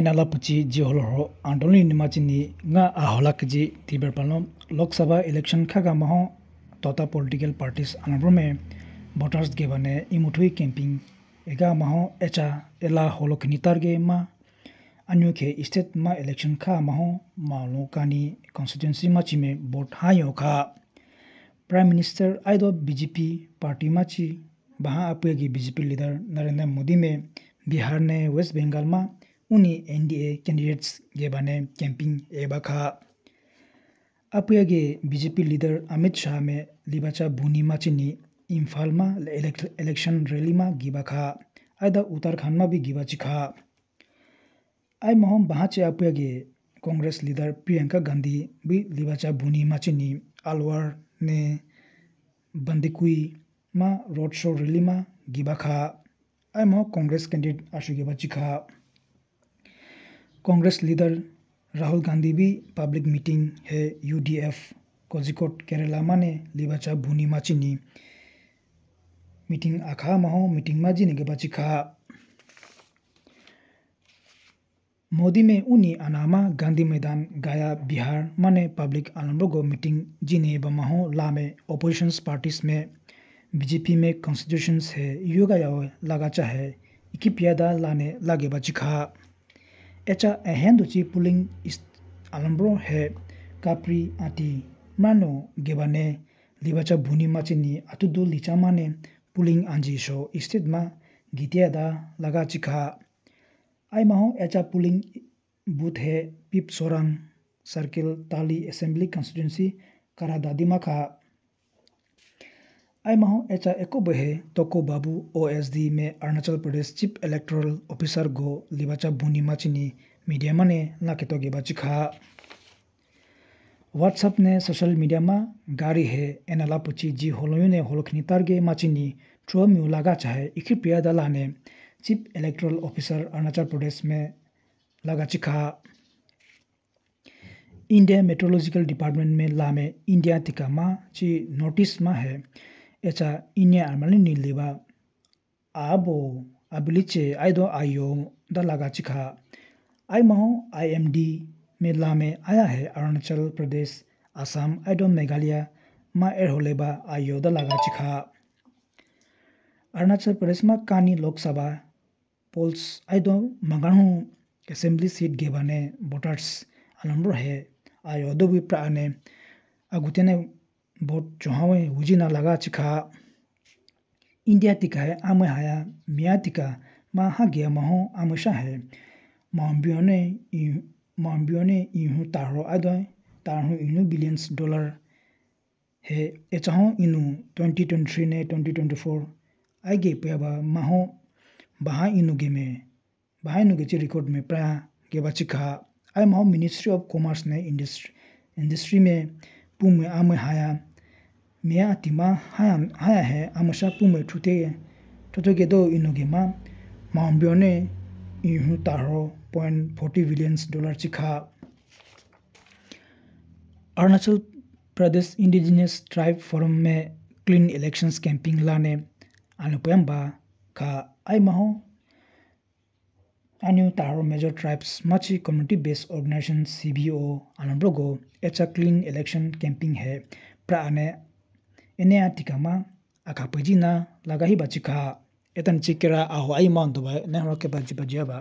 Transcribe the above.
एनाला पची जी हल हो आंदोलन निमाची नि आ हला के जी तीबर पालन लोकसभा इलेक्शन खागा महो तोता पॉलिटिकल पार्टीज अनबर में वोटर्स के बने इमुठुई कैंपिंग एगा महो एचा एला होलो के नितार गे मा अन्य के स्टेट मा इलेक्शन खा महो मालो कानी कॉन्स्टिट्यूंसी माची में वोट हायो खा प्राइम मिनिस्टर आइदो बीजेपी पार्टी माची बहा अपुएगी बीजेपी लीडर नरेंद्र मोदी में बिहार ने वेस्ट बंगाल मा उनी ए कैंडिडेट्स के बने कैंपिंग ए बखा अपुया बीजेपी लीडर अमित शाह में लिबाचा बुनीमा माचिनी इम्फाल मा इलेक्शन रैली मा गिबा खा आई द उत्तराखंड मा भी गिबा चिखा आई मोहम बहाचे अपुया गे कांग्रेस लीडर प्रियंका गांधी भी लिबाचा बुनीमा माचिनी अलवर ने बंदिकुई मा रोड शो रैली मा गिबा खा आई मोह कांग्रेस कैंडिडेट आशु गिबा चिखा कांग्रेस लीडर राहुल गांधी भी पब्लिक मीटिंग है यू डी एफ माने लिबाचा भूनी माचिनी मीटिंग आखा महो मीटिंग माजी ने गबाची खा मोदी में उन्हीं अनामा गांधी मैदान गया बिहार माने पब्लिक आलमरोगो मीटिंग जिन्हें बमाहो लामे ऑपोजिशन पार्टीज में बीजेपी में कॉन्स्टिट्यूशंस है योगा लगाचा है इकी प्यादा लाने लागे बचिखा echa ahendu puling alambro he kapri ati mano gebane libacha bhuni ma chini atu puling anji sho istid laga chi kha ho echa puling booth pip sorang circle tali assembly constituency kara da बहे तोको बाबू ओ S D में Arunachal Pradesh chief electoral officer गो लिबाचा बुनी माचिनी media मने ना के तोगे बाची खा व्हाट्सएप ने सोशल मीडिया मा गारी है एनाला पुची जी होलोयु ने होलोखनी तारगे माचिनी ट्रो म्यू लगा चाहे इखी पिया दला ने chief electoral officer Arunachal Pradesh में लगा चिखा इंडिया मेट्रोलॉजिकल डिपार्टमेंट में लामे इंडिया तिका मा ची नोटिस मा है inya amari आबो abo abiliche दो आयो द चिखा आई माहो आईएमडी में लामे आया है अरुणाचल प्रदेश आसाम दो मेघालय मा एरहोलेबा आयो द चिखा अरुणाचल प्रदेश मा कानी पोल्स सभा दो आइदो मंगाणु असेंबली सीट गेबाने वोटर्स अलम्ब्रो है आयो दो भी प्राने अगुतेने बोट चुहावे उजिना लगा चिखा इंडिया तिका है आम हाया मिया टिका मा हा गया महो आमशा है मोम्बियोने मोम्बियोने इहू तारो आदय तारो इनु बिलियंस डॉलर है एचह ट्वेंटी 2023 ने 2024 आइगे पयाबा माहो बहा इनु गेमे बहा इनु गेचे रिकॉर्ड में प्रा गेबा चिखा आइ महो मिनिस्ट्री ऑफ कॉमर्स ने इंडस्ट्री इंडस्ट्री में पुम आम हाया meatima haya, haya he amashapume thuteye thochoke do inogema mahampio ne inhu taro point forty billion dollar chikha Arunachal Pradesh indigenous tribe forum में क्लीन इलेक्शंस कैंपिंग लाने अनुपयम्बा का आई महो अन्य तारो मेजर ट्राइब्स मची community based organisation C B O अनब्रोगो एच क्लीन इलेक्शन कैंपिंग है प्राने ene tika ma aka pji na hi etan a ba